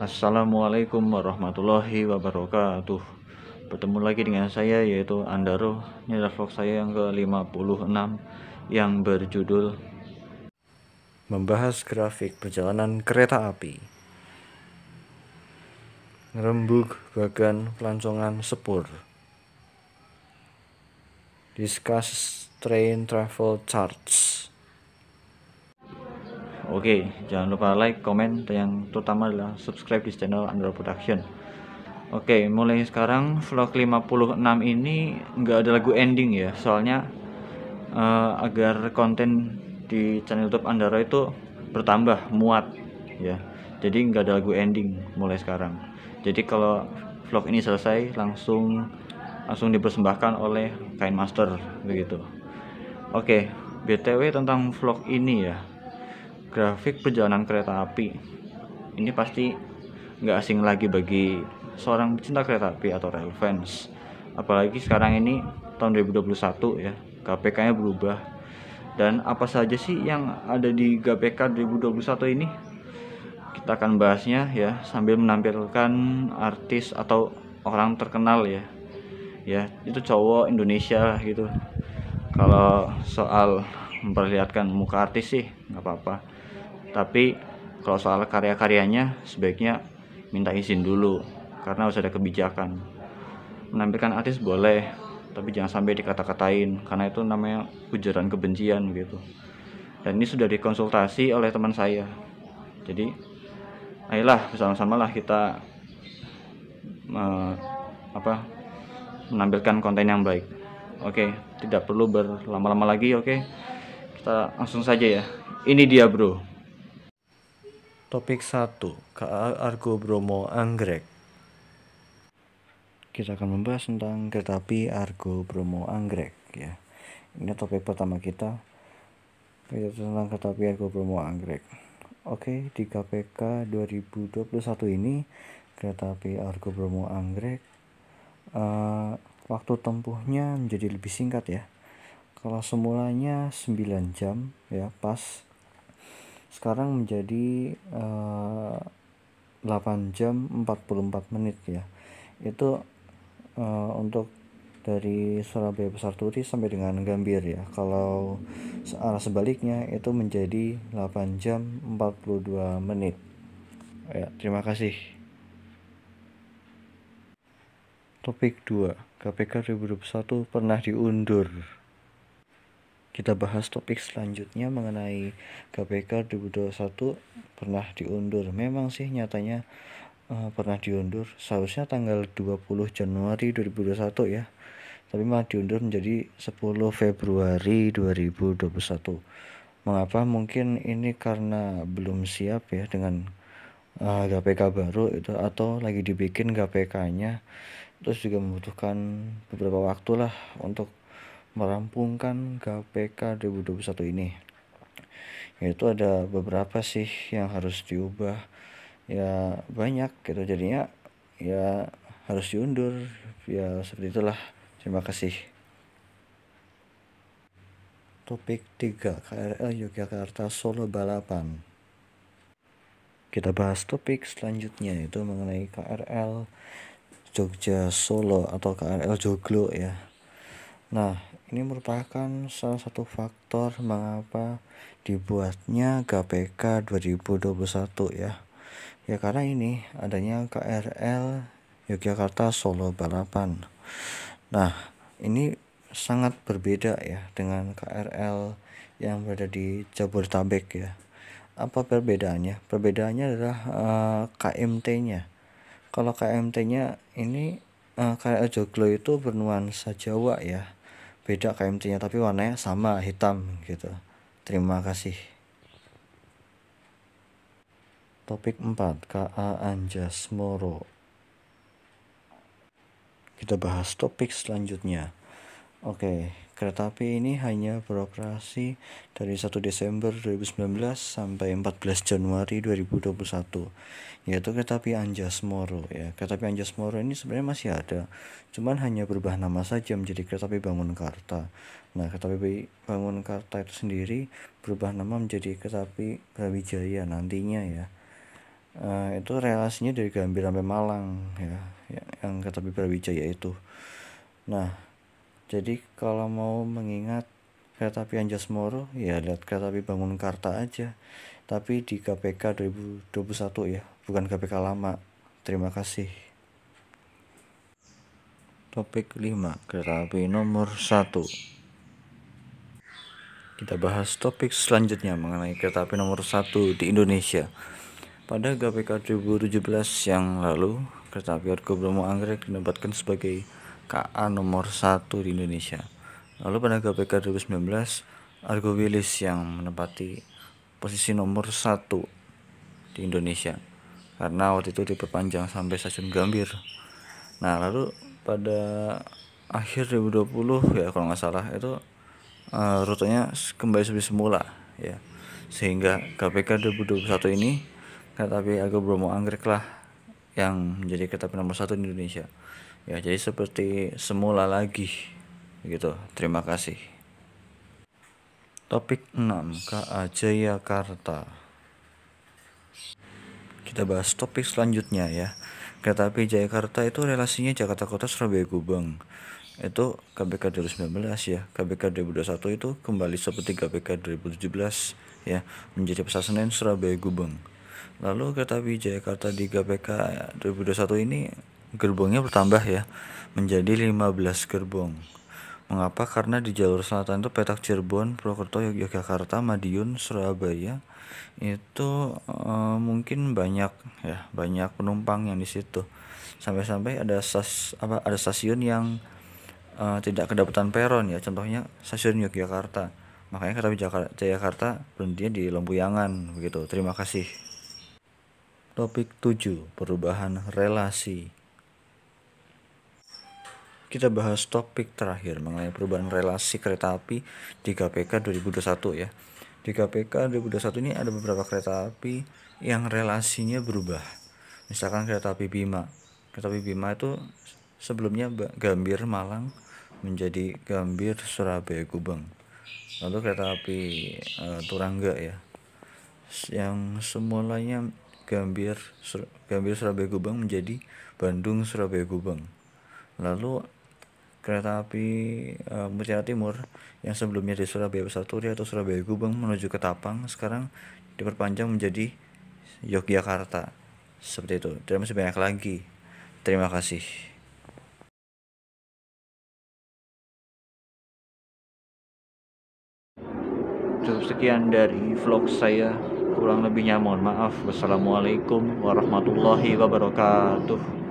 Assalamualaikum warahmatullahi wabarakatuh Bertemu lagi dengan saya yaitu Andaro Ini adalah vlog saya yang ke-56 Yang berjudul Membahas grafik perjalanan kereta api Ngerembuk bagan pelancongan sepur Discuss train travel charts Oke, jangan lupa like, komen, dan yang terutama adalah subscribe di channel Andro Production. Oke, mulai sekarang vlog 56 ini nggak ada lagu ending ya, soalnya uh, agar konten di channel YouTube Andro itu bertambah muat ya. Jadi nggak ada lagu ending mulai sekarang. Jadi kalau vlog ini selesai langsung langsung dipersembahkan oleh kain master begitu. Oke, btw tentang vlog ini ya grafik perjalanan kereta api ini pasti nggak asing lagi bagi seorang pecinta kereta api atau rail fans apalagi sekarang ini tahun 2021 ya KPK nya berubah dan apa saja sih yang ada di GPK 2021 ini kita akan bahasnya ya sambil menampilkan artis atau orang terkenal ya ya itu cowok Indonesia gitu kalau soal memperlihatkan muka artis sih nggak apa-apa tapi kalau soal karya-karyanya sebaiknya minta izin dulu karena harus ada kebijakan menampilkan artis boleh tapi jangan sampai dikata-katain karena itu namanya ujaran kebencian gitu dan ini sudah dikonsultasi oleh teman saya jadi ayolah bersama-sama lah kita me, apa menampilkan konten yang baik oke okay, tidak perlu berlama-lama lagi oke okay? kita langsung saja ya ini dia bro Topik 1, Argo Bromo Anggrek. Kita akan membahas tentang kereta api Argo Bromo Anggrek ya. Ini topik pertama kita Kita tentang kereta api Argo Bromo Anggrek. Oke, di KPK 2021 ini kereta api Argo Bromo Anggrek uh, waktu tempuhnya menjadi lebih singkat ya. Kalau semulanya 9 jam ya pas sekarang menjadi uh, eh, 8 jam 44 menit ya itu uh, untuk dari Surabaya Besar Turi sampai dengan Gambir ya kalau arah sebaliknya itu menjadi 8 jam 42 menit ya terima kasih topik 2 KPK 2021 pernah diundur kita bahas topik selanjutnya mengenai KPK 2021 pernah diundur. Memang sih nyatanya uh, pernah diundur. Seharusnya tanggal 20 Januari 2021 ya. Tapi malah diundur menjadi 10 Februari 2021. Mengapa? Mungkin ini karena belum siap ya dengan uh, eh, KPK baru itu atau lagi dibikin KPK-nya terus juga membutuhkan beberapa waktu lah untuk merampungkan KPK 2021 ini itu ada beberapa sih yang harus diubah ya banyak gitu jadinya ya harus diundur ya seperti itulah terima kasih topik 3 KRL Yogyakarta Solo Balapan kita bahas topik selanjutnya yaitu mengenai KRL Jogja Solo atau KRL Joglo ya nah ini merupakan salah satu faktor mengapa dibuatnya KPK 2021 ya. Ya karena ini adanya KRL Yogyakarta Solo Balapan. Nah, ini sangat berbeda ya dengan KRL yang berada di Jabodetabek ya. Apa perbedaannya? Perbedaannya adalah uh, eh, KMT-nya. Kalau KMT-nya ini uh, eh, KRL Joglo itu bernuansa Jawa ya beda KMT nya tapi warnanya sama hitam gitu terima kasih topik 4 KA Anjas Moro kita bahas topik selanjutnya oke okay. Kereta api ini hanya beroperasi dari 1 Desember 2019 sampai 14 Januari 2021 yaitu kereta api Anjas Moro ya. Kereta api Anjas Moro ini sebenarnya masih ada, cuman hanya berubah nama saja menjadi kereta api Bangun Karta. Nah, kereta api Bangun Karta itu sendiri berubah nama menjadi kereta api Brawijaya nantinya ya. Uh, itu relasinya dari Gambir sampai Malang ya, ya yang kereta api Brawijaya itu. Nah, jadi kalau mau mengingat kereta api Anjasmoro ya lihat kereta api Karta aja tapi di KPK 2021 ya bukan KPK lama terima kasih topik 5 kereta api nomor 1 kita bahas topik selanjutnya mengenai kereta api nomor 1 di Indonesia pada KPK 2017 yang lalu kereta api Argo Bromo Anggrek dinobatkan sebagai KA nomor 1 di Indonesia. Lalu pada GPK 2019 Argo Wilis yang menempati posisi nomor 1 di Indonesia karena waktu itu diperpanjang sampai stasiun Gambir. Nah, lalu pada akhir 2020 ya kalau nggak salah itu uh, rutenya kembali seperti semula ya. Sehingga KPK 2021 ini kereta api Argo Bromo Anggrek lah yang menjadi kereta nomor satu di Indonesia ya jadi seperti semula lagi gitu terima kasih topik 6 KA Jayakarta kita bahas topik selanjutnya ya kereta api Jayakarta itu relasinya Jakarta Kota Surabaya Gubeng itu KBK 2019 ya KBK 2021 itu kembali seperti KBK 2017 ya menjadi Pasar Senen Surabaya Gubeng lalu kereta api Jayakarta di KBK 2021 ini gerbongnya bertambah ya menjadi 15 gerbong. Mengapa? Karena di jalur selatan itu petak Cirebon, Purwokerto, Yogyakarta, Madiun, Surabaya itu e, mungkin banyak ya, banyak penumpang yang di situ. Sampai-sampai ada stas, apa ada stasiun yang e, tidak kedapatan peron ya, contohnya stasiun Yogyakarta. Makanya kereta Jakarta, Jakarta berhenti di Lembuyangan begitu. Terima kasih. Topik 7, perubahan relasi kita bahas topik terakhir mengenai perubahan relasi kereta api di KPK 2021 ya. Di KPK 2021 ini ada beberapa kereta api yang relasinya berubah. Misalkan kereta api Bima. Kereta api Bima itu sebelumnya Gambir Malang menjadi Gambir Surabaya Gubeng. Lalu kereta api e, Turangga ya. Yang semulanya Gambir Sur Gambir Surabaya Gubeng menjadi Bandung Surabaya Gubeng. Lalu kereta api e, Mutiara Timur yang sebelumnya di Surabaya Besar Turi atau Surabaya Gubeng menuju ke Tapang sekarang diperpanjang menjadi Yogyakarta. Seperti itu. Dan masih banyak lagi. Terima kasih. Cukup sekian dari vlog saya. Kurang lebihnya mohon maaf. Wassalamualaikum warahmatullahi wabarakatuh.